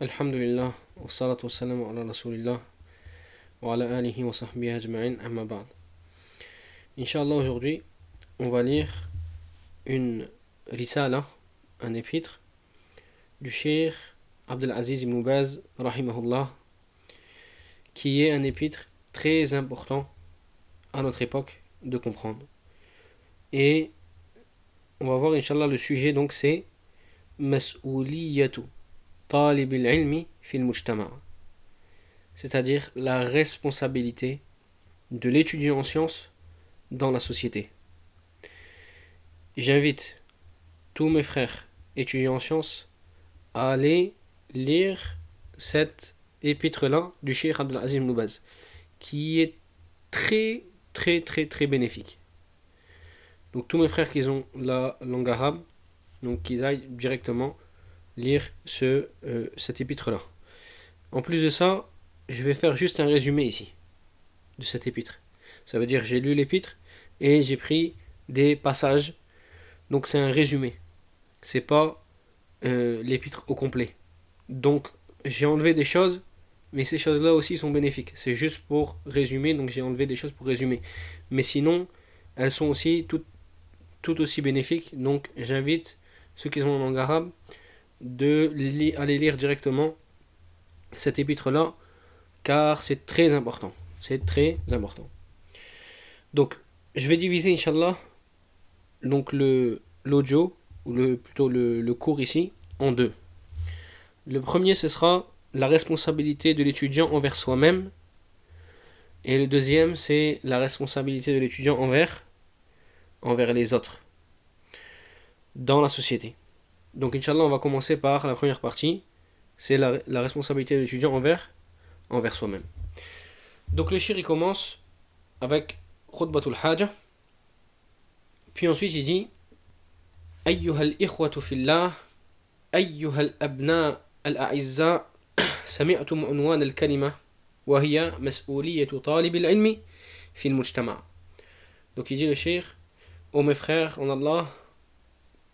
Alhamdulillah, wa salatu wa salam ala rasulillah, wa ala alihi wa sahbihi ajma'in, amma ba'd. Inch'Allah, aujourd'hui, on va lire une risala, un épître, du Cheikh Abdelaziz ibn Baz, rahimahullah, qui est un épître très important à notre époque de comprendre. Et on va voir, Inch'Allah, le sujet, donc c'est Mas'ouliyatou c'est-à-dire la responsabilité de l'étudiant en sciences dans la société. J'invite tous mes frères étudiants en sciences à aller lire cette épître-là du Cheikh Abdelazim Noubaz, qui est très, très, très, très bénéfique. Donc tous mes frères qui ont la langue arabe, donc qu'ils aillent directement lire ce, euh, cet épître-là. En plus de ça, je vais faire juste un résumé ici de cet épître. Ça veut dire j'ai lu l'épître et j'ai pris des passages. Donc c'est un résumé. C'est pas euh, l'épître au complet. Donc j'ai enlevé des choses, mais ces choses-là aussi sont bénéfiques. C'est juste pour résumer, donc j'ai enlevé des choses pour résumer. Mais sinon, elles sont aussi toutes, tout aussi bénéfiques. Donc j'invite ceux qui sont en langue arabe de aller lire directement cet épître-là, car c'est très important. C'est très important. Donc, je vais diviser, Inch'Allah, donc l'audio, ou le, plutôt le, le cours ici, en deux. Le premier, ce sera la responsabilité de l'étudiant envers soi-même. Et le deuxième, c'est la responsabilité de l'étudiant envers, envers les autres, dans la société. Donc, Inch'Allah, on va commencer par la première partie. C'est la, la, responsabilité de l'étudiant envers, envers soi-même. Donc, le shir, il commence avec Khutbatul Hajj. Puis ensuite, il dit Ayyuhal ikhwatu fillah, ayyuhal abna al-a'izza, sami'tum unwan al-kalima, wa hiya mas'ouliyatu talib al-ilmi Fil mujtama Donc, il dit le shir Ô oh, mes frères en Allah,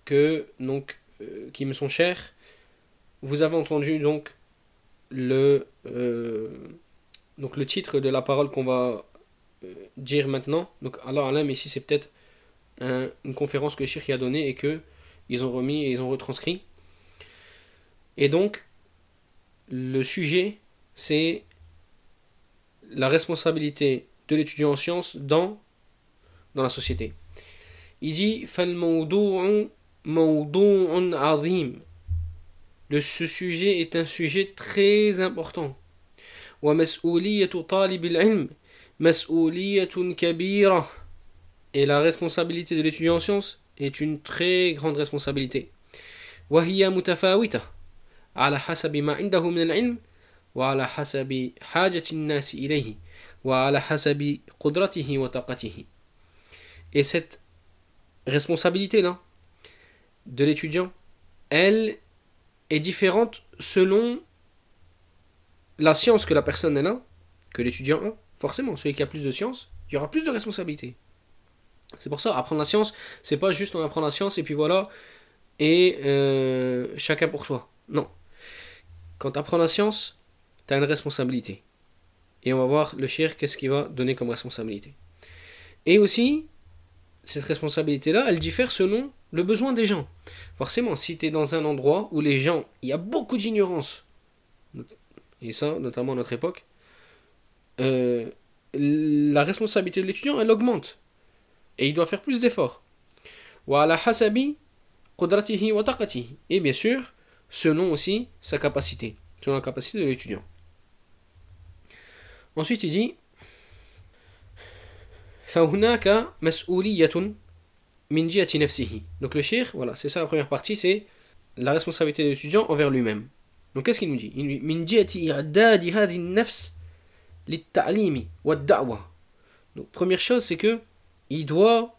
que donc euh, qui me sont chers. Vous avez entendu donc le, euh, donc le titre de la parole qu'on va euh, dire maintenant. Donc Allah mais ici c'est peut-être une conférence que Shirk a donnée et que ils ont remis et ils ont retranscrit. Et donc, le sujet, c'est la responsabilité de l'étudiant en sciences dans, dans la société. Il dit maudun an adim. Ce sujet est un sujet très important. wa masouli et taalib il ilm, masouli et tun kabira. Et la responsabilité de l'étudiant en sciences est une très grande responsabilité. wa hiya mutfaawita, ala hasabi ma endahu min il ilm, wa hasabi hajat il nas ilayhi, wa ala hasabi qudratihi wa taqatih. Et cette responsabilité là de l'étudiant, elle est différente selon la science que la personne a, que l'étudiant a. Forcément, celui qui a plus de science, il y aura plus de responsabilité C'est pour ça, apprendre la science, c'est pas juste on apprend la science et puis voilà, et euh, chacun pour soi. Non. Quand tu apprends la science, tu as une responsabilité. Et on va voir le shir, qu'est-ce qu'il va donner comme responsabilité. Et aussi, cette responsabilité-là, elle diffère selon le besoin des gens. Forcément, si tu es dans un endroit où les gens, il y a beaucoup d'ignorance, et ça, notamment à notre époque, euh, la responsabilité de l'étudiant, elle augmente. Et il doit faire plus d'efforts. Et bien sûr, selon aussi sa capacité, selon la capacité de l'étudiant. Ensuite, il dit donc le cheikh voilà c'est ça la première partie c'est la responsabilité de l'étudiant envers lui-même donc qu'est-ce qu'il nous dit il nous dit donc première chose c'est que il doit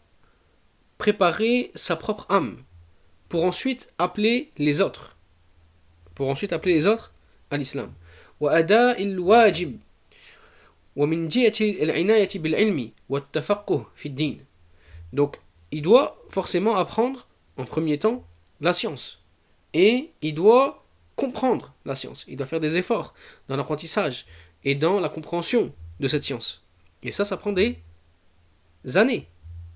préparer sa propre âme pour ensuite appeler les autres pour ensuite appeler les autres à l'islam وأداء الواجب donc il doit forcément apprendre en premier temps la science et il doit comprendre la science il doit faire des efforts dans l'apprentissage et dans la compréhension de cette science et ça ça prend des années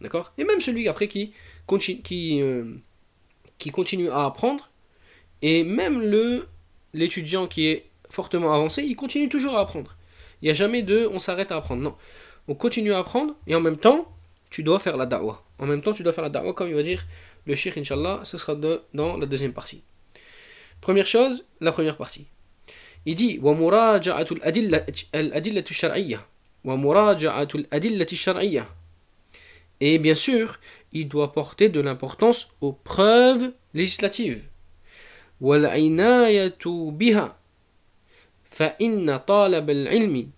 d'accord et même celui après qui continue euh, qui continue à apprendre et même le l'étudiant qui est fortement avancé il continue toujours à apprendre il n'y a jamais de on s'arrête à apprendre. Non. On continue à apprendre et en même temps, tu dois faire la da'wa. En même temps, tu dois faire la da'wa, comme il va dire le shir, inshallah, ce sera dans la deuxième partie. Première chose, la première partie. Il dit wa Et bien sûr, il doit porter de l'importance aux preuves législatives. biha. فإن طالب العلم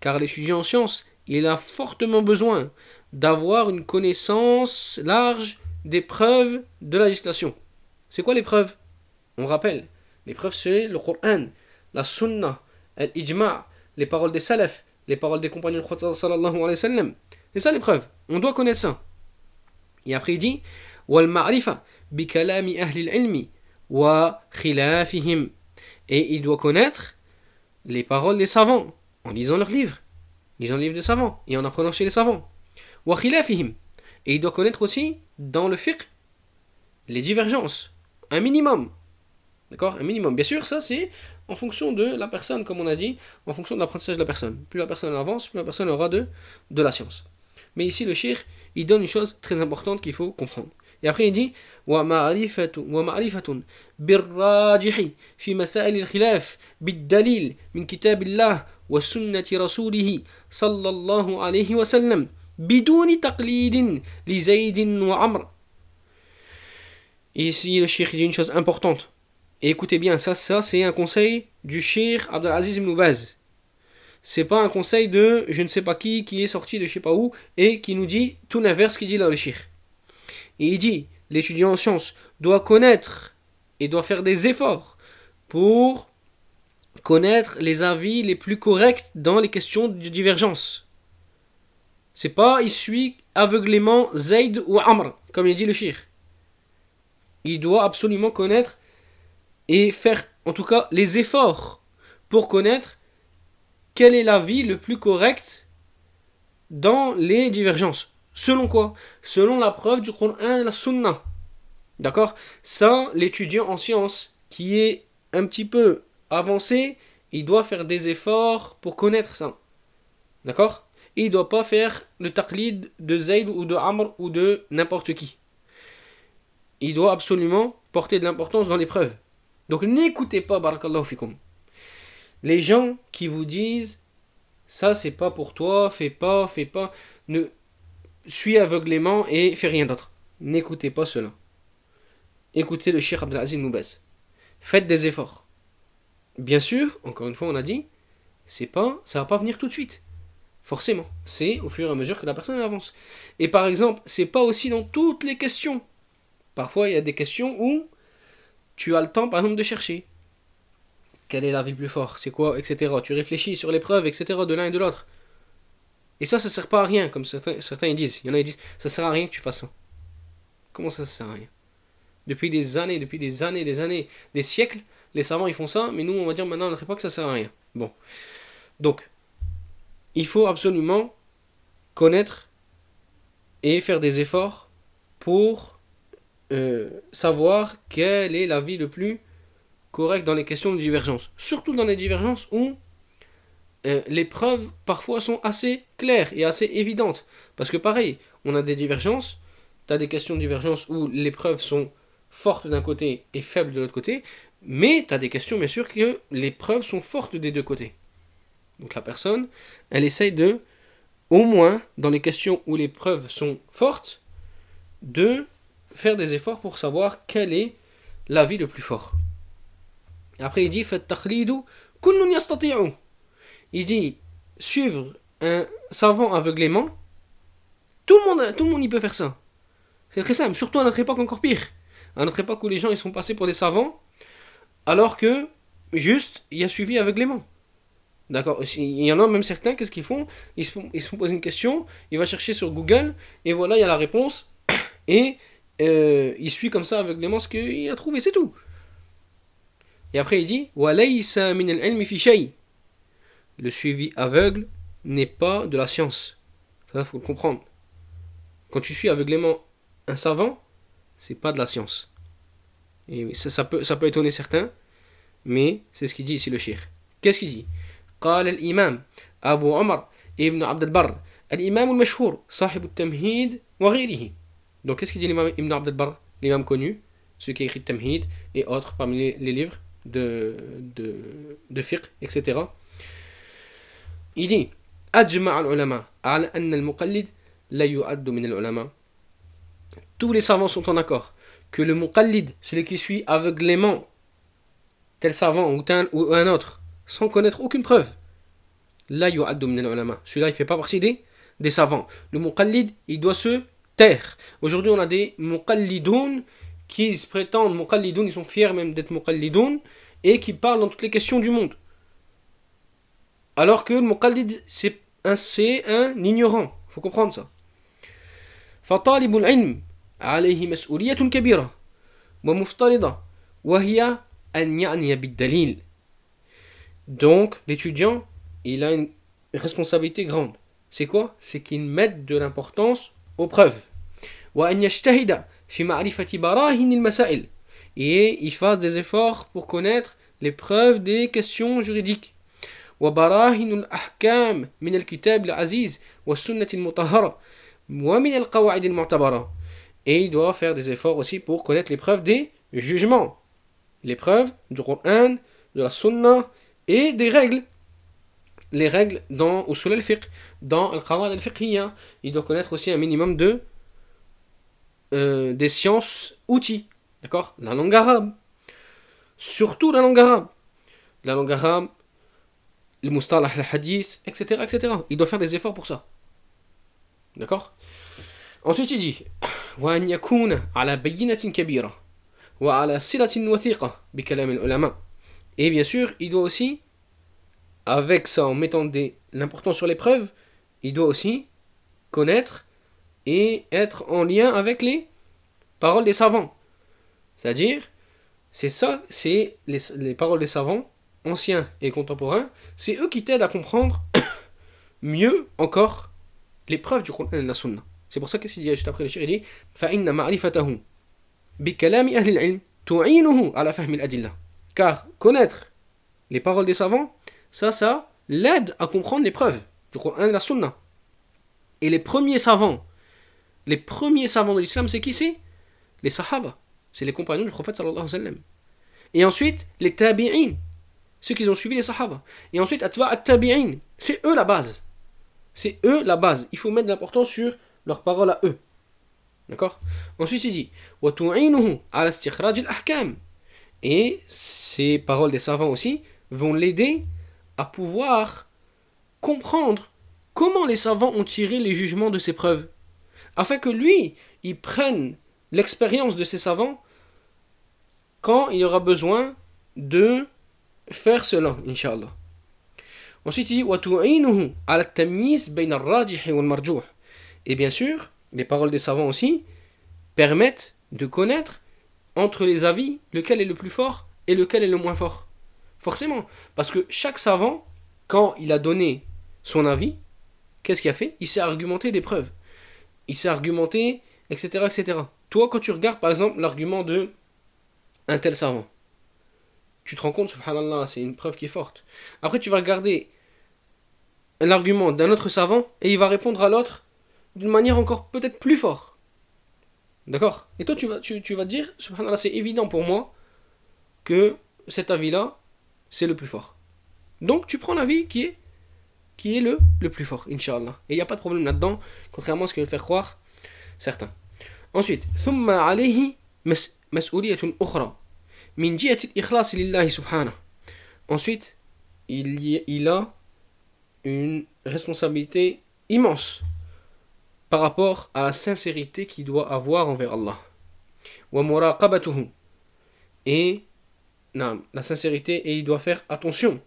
car l'étudiant en sciences il a fortement besoin d'avoir une connaissance large des preuves de la législation. C'est quoi les preuves On rappelle, les preuves c'est le Coran, la Sunna, l'Ijma', les paroles des salafs, les paroles des compagnons du Prophète sallallahu alayhi wa sallam. C'est ça les preuves, on doit connaître ça. Et après il dit Et il doit connaître les paroles des savants en lisant leurs livres, lisant les livres des savants et en apprenant chez les savants. Et il doit connaître aussi dans le fiqh les divergences, un minimum. D'accord Un minimum. Bien sûr, ça c'est en fonction de la personne, comme on a dit, en fonction de l'apprentissage de la personne. Plus la personne avance, plus la personne aura de, de la science. Mais ici, le shirk... il donne une chose très importante qu'il faut comprendre. Et après, il dit ومعرفة ومعرفة بالراجح في مسائل الخلاف بالدليل من كتاب الله وسنة رسوله صلى الله عليه وسلم بدون تقليد لزيد وعمر. Et ici, le cheikh dit une chose importante. Et écoutez bien, ça, ça c'est un conseil du cheikh Abdelaziz ibn Baz. C'est pas un conseil de je ne sais pas qui, qui est sorti de je sais pas où, et qui nous dit tout l'inverse qu'il dit là le shir. Et il dit, l'étudiant en sciences doit connaître et doit faire des efforts pour connaître les avis les plus corrects dans les questions de divergence. C'est pas il suit aveuglément Zayd ou Amr, comme il dit le shir. Il doit absolument connaître et faire en tout cas les efforts pour connaître quelle est vie le plus correct dans les divergences Selon quoi Selon la preuve du Qur'an et la Sunna. D'accord Ça, l'étudiant en sciences qui est un petit peu avancé, il doit faire des efforts pour connaître ça. D'accord il ne doit pas faire le taqlid de Zayd ou de Amr ou de n'importe qui. Il doit absolument porter de l'importance dans les preuves. Donc n'écoutez pas, barakallahu fikum. Les gens qui vous disent ça c'est pas pour toi, fais pas, fais pas, ne suis aveuglément et fais rien d'autre. N'écoutez pas cela. Écoutez le Cheikh Abdelaziz Moubès. Faites des efforts. Bien sûr, encore une fois on a dit, c'est pas, ça va pas venir tout de suite. Forcément, c'est au fur et à mesure que la personne avance. Et par exemple, c'est pas aussi dans toutes les questions. Parfois, il y a des questions où tu as le temps, par exemple, de chercher quelle est la vie plus fort, c'est quoi, etc. Tu réfléchis sur les preuves, etc. de l'un et de l'autre. Et ça, ça sert pas à rien, comme certains, disent. Il y en a qui disent, ça sert à rien que tu fasses ça. Comment ça, ça sert à rien Depuis des années, depuis des années, des années, des siècles, les savants ils font ça, mais nous on va dire maintenant on à pas que ça sert à rien. Bon. Donc, il faut absolument connaître et faire des efforts pour euh, savoir quelle est la vie le plus correct dans les questions de divergence. Surtout dans les divergences où euh, les preuves parfois sont assez claires et assez évidentes. Parce que pareil, on a des divergences, tu as des questions de divergence où les preuves sont fortes d'un côté et faibles de l'autre côté, mais tu as des questions bien sûr que les preuves sont fortes des deux côtés. Donc la personne, elle essaye de, au moins dans les questions où les preuves sont fortes, de faire des efforts pour savoir quel est l'avis le plus fort. Après, il dit Il dit suivre un savant aveuglément, tout le monde, tout le monde y peut faire ça. C'est très simple, surtout à notre époque encore pire. À notre époque où les gens ils sont passés pour des savants, alors que juste il a suivi aveuglément. D'accord Il y en a même certains, qu'est-ce qu'ils font ils se, font, ils une question, il va chercher sur Google, et voilà, il y a la réponse, et euh, il suit comme ça aveuglément ce qu'il a trouvé, c'est tout. Et après, il dit Le suivi aveugle n'est pas de la science. Ça, il faut le comprendre. Quand tu suis aveuglément un savant, c'est pas de la science. Et ça, ça, peut, ça peut étonner certains, mais c'est ce qu'il dit ici le shir. Qu'est-ce qu'il dit قال الإمام أبو عمر ابن عبد البر الإمام المشهور صاحب التمهيد وغيره Donc qu'est-ce qu'il dit l'imam Ibn Abd al l'imam connu, celui qui a écrit Tamhid et autres parmi les livres de, de, de fiqh, etc. Il dit al Tous les savants sont en accord que le muqallid, celui qui suit aveuglément tel savant ou, tel, ou un autre, sans connaître aucune preuve, la al Celui-là, il ne fait pas partie des, savants. Le muqallid, il doit se taire. Aujourd'hui, on a des muqallidoun qui se prétendent muqallidoun, ils sont fiers même d'être muqallidoun, et qui parlent dans toutes les questions du monde. Alors que le c'est un, un ignorant. faut comprendre ça. Donc l'étudiant, il a une responsabilité grande. C'est quoi C'est qu'il mette de l'importance aux preuves. وأن يجتهد et il fasse des efforts pour connaître les preuves des questions juridiques. Et il doit faire des efforts aussi pour connaître les preuves des jugements. Les preuves du Coran, de la Sunna et des règles. Les règles dans Usul al-Fiqh, dans al al-Fiqhiyya. Il doit connaître aussi un minimum de euh, des sciences outils, d'accord La langue arabe. Surtout la langue arabe. La langue arabe, le mustalah, le hadith, etc., etc. Il doit faire des efforts pour ça. D'accord Ensuite, il dit وَأَنْ يَكُونَ عَلَى Et bien sûr, il doit aussi, avec ça, en mettant des, l'important sur les preuves, il doit aussi connaître et être en lien avec les paroles des savants. C'est-à-dire, c'est ça, c'est les, paroles des savants, anciens et contemporains, c'est eux qui t'aident à comprendre mieux encore les preuves du Coran et de la Sunna. C'est pour ça qu'il dit juste après le shir, il dit Car connaître les paroles des savants, ça, ça l'aide à comprendre les preuves du Coran et de la Sunna. Et les premiers savants les premiers savants de l'islam, c'est qui c'est Les Sahaba. C'est les compagnons du prophète sallallahu alayhi wa sallam. Et ensuite, les Tabi'in. Ceux qui ont suivi les Sahaba. Et ensuite, Atwa at-Tabi'in. C'est eux la base. C'est eux la base. Il faut mettre l'importance sur leurs paroles à eux. D'accord Ensuite, il dit Et ces paroles des savants aussi vont l'aider à pouvoir comprendre comment les savants ont tiré les jugements de ces preuves afin que lui, il prenne l'expérience de ses savants quand il aura besoin de faire cela, inshallah. Ensuite, il dit Et bien sûr, les paroles des savants aussi permettent de connaître entre les avis lequel est le plus fort et lequel est le moins fort. Forcément, parce que chaque savant, quand il a donné son avis, qu'est-ce qu'il a fait Il s'est argumenté des preuves il s'est argumenté, etc., etc. Toi, quand tu regardes par exemple l'argument de un tel savant, tu te rends compte, subhanallah, c'est une preuve qui est forte. Après, tu vas regarder l'argument d'un autre savant et il va répondre à l'autre d'une manière encore peut-être plus forte. D'accord Et toi, tu vas, tu, vas dire, subhanallah, c'est évident pour moi que cet avis-là, c'est le plus fort. Donc, tu prends l'avis qui est qui est le, le plus fort, Inch'Allah. Et il n'y a pas de problème là-dedans, contrairement à ce que veulent faire croire certains. Ensuite, Ensuite, il, il a une responsabilité immense par rapport à la sincérité qu'il doit avoir envers Allah. et la sincérité et il doit faire attention.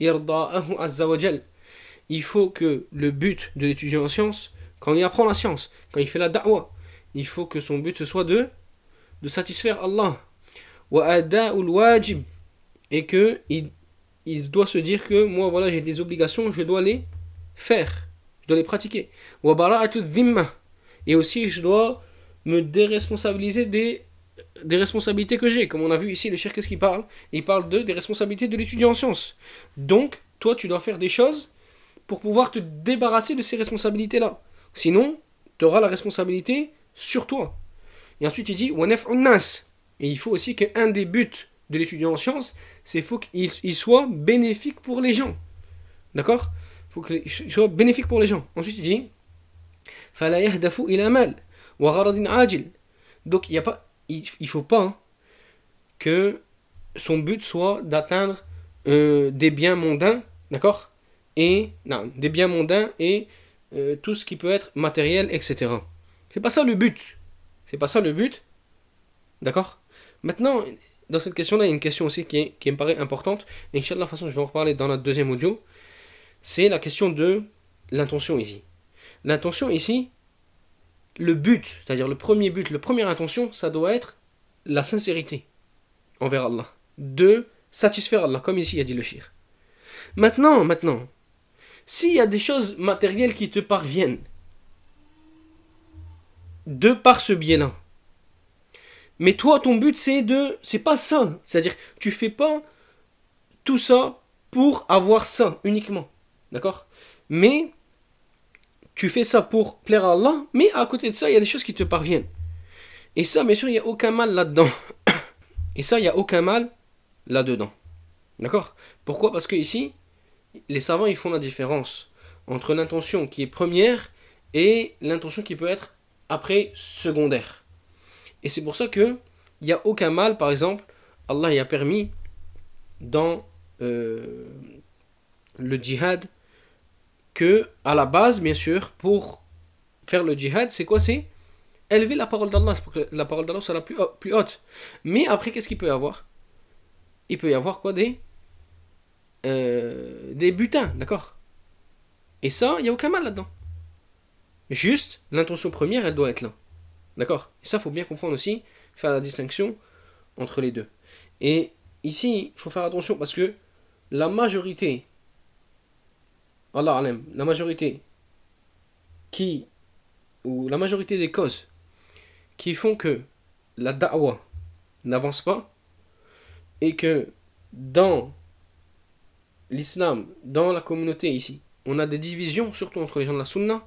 Il faut que le but de l'étudiant en sciences, quand il apprend la science, quand il fait la da'wa, il faut que son but ce soit de, de satisfaire Allah. Et que il, il doit se dire que moi voilà j'ai des obligations, je dois les faire, je dois les pratiquer. Et aussi je dois me déresponsabiliser des des responsabilités que j'ai. Comme on a vu ici, le cher, qu'est-ce qu'il parle Il parle de des responsabilités de l'étudiant en sciences. Donc, toi, tu dois faire des choses pour pouvoir te débarrasser de ces responsabilités-là. Sinon, tu auras la responsabilité sur toi. Et ensuite, il dit onef onnas. Et il faut aussi qu'un des buts de l'étudiant en sciences, c'est faut qu'il soit bénéfique pour les gens. D'accord faut qu'il soit bénéfique pour les gens. Ensuite, il dit Fala il ila mal wa Donc, il n'y a pas il, ne faut pas hein, que son but soit d'atteindre euh, des biens mondains, d'accord Et non, des biens mondains et euh, tout ce qui peut être matériel, etc. C'est pas ça le but. C'est pas ça le but, d'accord Maintenant, dans cette question-là, il y a une question aussi qui, me paraît importante. Et de la façon, je vais en reparler dans la deuxième audio. C'est la question de l'intention ici. L'intention ici, le but, c'est-à-dire le premier but, la première intention, ça doit être la sincérité envers Allah. de satisfaire Allah, comme ici a dit le shir. Maintenant, maintenant, s'il y a des choses matérielles qui te parviennent, de par ce bien là mais toi, ton but, c'est de. C'est pas ça. C'est-à-dire, tu fais pas tout ça pour avoir ça uniquement. D'accord Mais tu fais ça pour plaire à Allah, mais à côté de ça, il y a des choses qui te parviennent. Et ça, bien sûr, il n'y a aucun mal là-dedans. Et ça, il n'y a aucun mal là-dedans. D'accord Pourquoi Parce que ici, les savants, ils font la différence entre l'intention qui est première et l'intention qui peut être après secondaire. Et c'est pour ça que il n'y a aucun mal, par exemple, Allah y a permis dans euh, le djihad que, à la base, bien sûr, pour faire le djihad, c'est quoi C'est élever la parole d'Allah, pour que la parole d'Allah soit la plus, haute. Mais après, qu'est-ce qu'il peut y avoir Il peut y avoir quoi Des, euh, des butins, d'accord Et ça, il n'y a aucun mal là-dedans. Juste, l'intention première, elle doit être là. D'accord Et ça, faut bien comprendre aussi, faire la distinction entre les deux. Et ici, il faut faire attention parce que la majorité Allah la majorité qui, ou la majorité des causes qui font que la da'wa n'avance pas et que dans l'islam, dans la communauté ici, on a des divisions, surtout entre les gens de la sunna,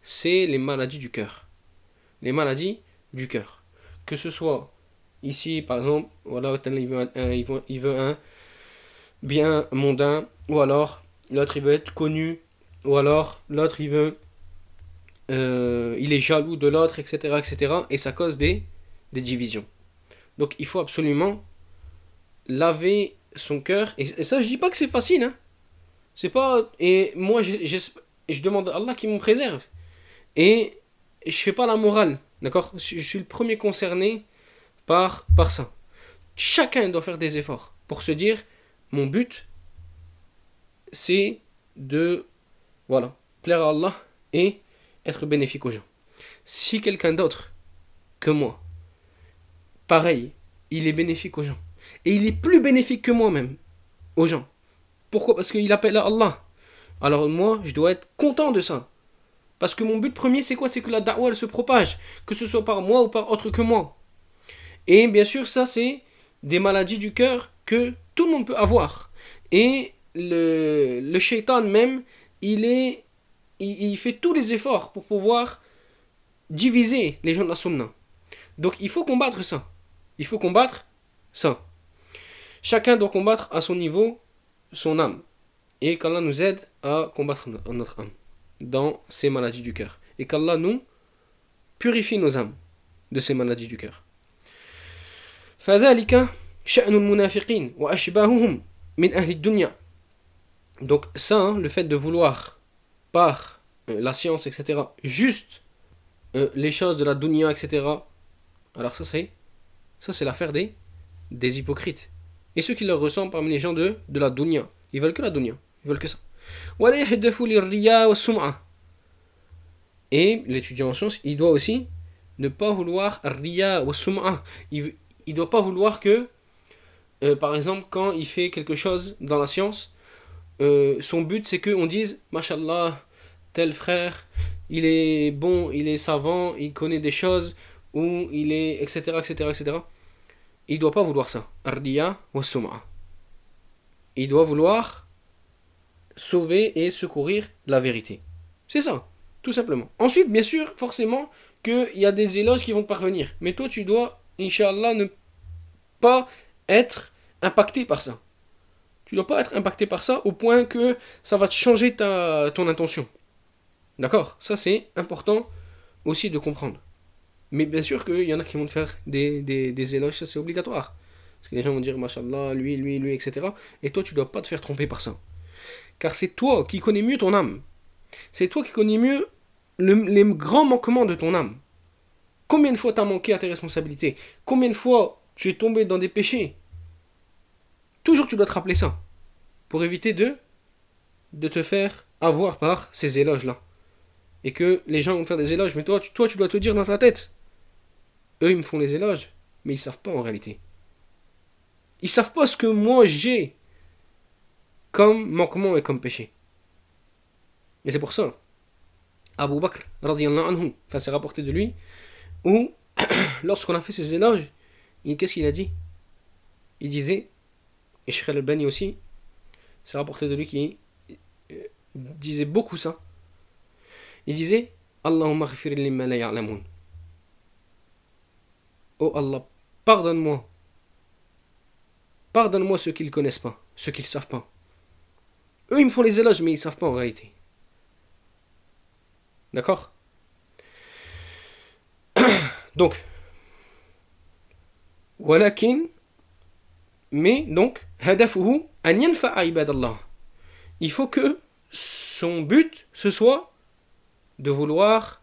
c'est les maladies du cœur. Les maladies du cœur. Que ce soit ici, par exemple, voilà, il veut un bien mondain, ou alors l'autre il veut être connu, ou alors l'autre il veut, euh, il est jaloux de l'autre, etc., etc. Et ça cause des, divisions. Donc il faut absolument laver son cœur. Et, ça, je dis pas que c'est facile. Hein. C'est pas. Et moi, je, je, demande à Allah qu'il me préserve. Et je fais pas la morale, d'accord je, je, suis le premier concerné par, par ça. Chacun doit faire des efforts pour se dire mon but, c'est de voilà, plaire à Allah et être bénéfique aux gens. Si quelqu'un d'autre que moi, pareil, il est bénéfique aux gens, et il est plus bénéfique que moi-même aux gens, pourquoi Parce qu'il appelle à Allah. Alors moi, je dois être content de ça. Parce que mon but premier, c'est quoi C'est que la da'wah, elle se propage, que ce soit par moi ou par autre que moi. Et bien sûr, ça, c'est des maladies du cœur que tout le monde peut avoir. Et le, le shaitan même, il, est, il, fait tous les efforts pour pouvoir diviser les gens de la sunna. Donc il faut combattre ça. Il faut combattre ça. Chacun doit combattre à son niveau son âme. Et qu'Allah nous aide à combattre notre âme dans ces maladies du cœur. Et qu'Allah nous purifie nos âmes de ces maladies du cœur. dunya donc ça, hein, le fait de vouloir, par euh, la science, etc., juste euh, les choses de la dunya, etc., alors ça c'est ça c'est l'affaire des, des hypocrites. Et ceux qui leur ressemblent parmi les gens de, la dunya. Ils veulent que la dunya, ils veulent que ça. Et l'étudiant en sciences, il doit aussi ne pas vouloir riya ou sum'a. Il ne doit pas vouloir que, euh, par exemple, quand il fait quelque chose dans la science, euh, son but c'est qu'on dise, Mashallah, tel frère, il est bon, il est savant, il connaît des choses, ou il est, etc., etc., etc. Il doit pas vouloir ça. Ardiya wa Il doit vouloir sauver et secourir la vérité. C'est ça, tout simplement. Ensuite, bien sûr, forcément, qu'il y a des éloges qui vont parvenir. Mais toi, tu dois, Inch'Allah, ne pas être impacté par ça tu dois pas être impacté par ça au point que ça va te changer ta, ton intention. D'accord Ça, c'est important aussi de comprendre. Mais bien sûr qu'il y en a qui vont te faire des, des, éloges, ça c'est obligatoire. Parce que les gens vont dire, mashallah, lui, lui, lui, etc. Et toi, tu dois pas te faire tromper par ça. Car c'est toi qui connais mieux ton âme. C'est toi qui connais mieux les grands manquements de ton âme. Combien de fois t'as manqué à tes responsabilités Combien de fois tu es tombé dans des péchés Toujours tu dois te rappeler ça. Pour éviter de, de te faire avoir par ces éloges-là. Et que les gens vont faire des éloges, mais toi tu, toi, tu dois te dire dans ta tête. Eux, ils me font les éloges, mais ils savent pas en réalité. Ils savent pas ce que moi j'ai comme manquement et comme péché. Mais c'est pour ça, Abu Bakr, radiallahu anhu, Ça c'est rapporté de lui, où lorsqu'on a fait ces éloges, qu'est-ce qu'il a dit Il disait et Sheikh al bani aussi, c'est rapporté de lui qui euh, disait beaucoup ça. Il disait Allahumma Oh Allah, pardonne-moi. Pardonne-moi ceux qu'ils ne connaissent pas, ceux qu'ils ne savent pas. Eux, ils me font les éloges, mais ils ne savent pas en réalité. D'accord Donc, Walakin, mais donc, il faut que son but, ce soit de vouloir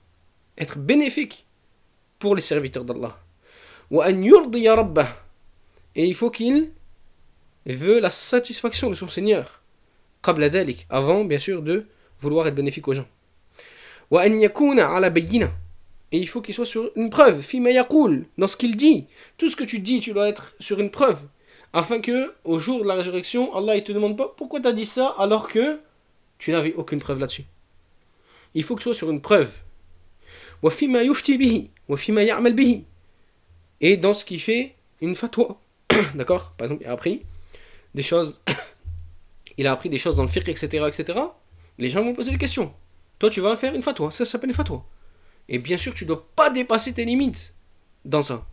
être bénéfique pour les serviteurs d'Allah. Et il faut qu'il veut la satisfaction de son Seigneur. Avant, bien sûr, de vouloir être bénéfique aux gens. Et il faut qu'il soit sur une preuve. Dans ce qu'il dit. Tout ce que tu dis, tu dois être sur une preuve afin que au jour de la résurrection, Allah ne te demande pas pourquoi tu as dit ça alors que tu n'avais aucune preuve là-dessus. Il faut que tu sois sur une preuve. Et dans ce qui fait une fatwa. D'accord Par exemple, il a appris des choses. il a appris des choses dans le fiqh, etc., etc. Les gens vont poser des questions. Toi, tu vas faire une fatwa. ça s'appelle une fatwa. Et bien sûr, tu ne dois pas dépasser tes limites dans ça.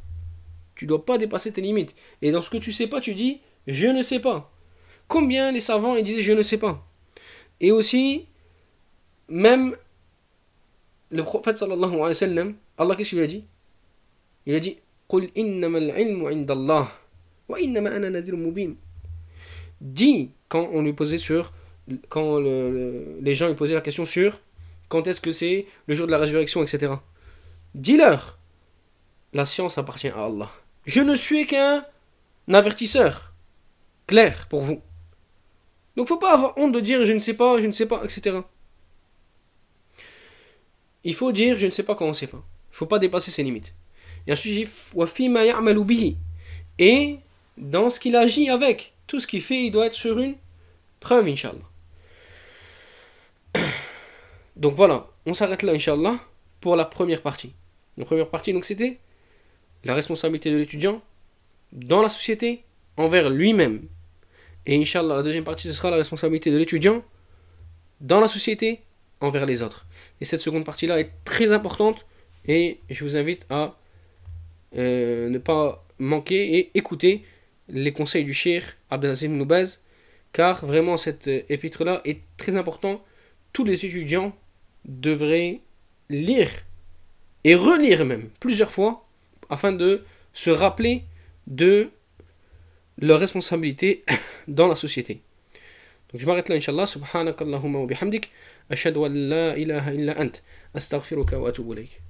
Tu dois pas dépasser tes limites. Et dans ce que tu sais pas, tu dis je ne sais pas. Combien les savants ils disaient je ne sais pas. Et aussi, même le prophète sallallahu alayhi wa sallam, Allah qu'est-ce qu'il a dit Il a dit قل dit quand on lui posait sur quand les gens lui posaient la question sur quand est-ce que c'est le jour de la résurrection etc dis-leur la science appartient à Allah je ne suis qu'un avertisseur. Clair pour vous. Donc faut pas avoir honte de dire je ne sais pas, je ne sais pas, etc. Il faut dire je ne sais pas quand on sait pas. Il faut pas dépasser ses limites. Et ensuite, et dans ce qu'il agit avec, tout ce qu'il fait, il doit être sur une preuve, Inch'Allah. Donc voilà, on s'arrête là, Inch'Allah, pour la première partie. La première partie, donc c'était la responsabilité de l'étudiant dans la société envers lui-même. Et Inch'Allah, la deuxième partie, ce sera la responsabilité de l'étudiant dans la société envers les autres. Et cette seconde partie-là est très importante et je vous invite à euh, ne pas manquer et écouter les conseils du shir Abdelazim Noubaz car vraiment cette épître-là est très important. Tous les étudiants devraient lire et relire même plusieurs fois afin de se rappeler de leurs responsabilités dans la société. Donc je m'arrête là, Inch'Allah. Subhanakallahumma wa bihamdik. Ashadu an la ilaha illa ant. Astaghfiruka wa atubu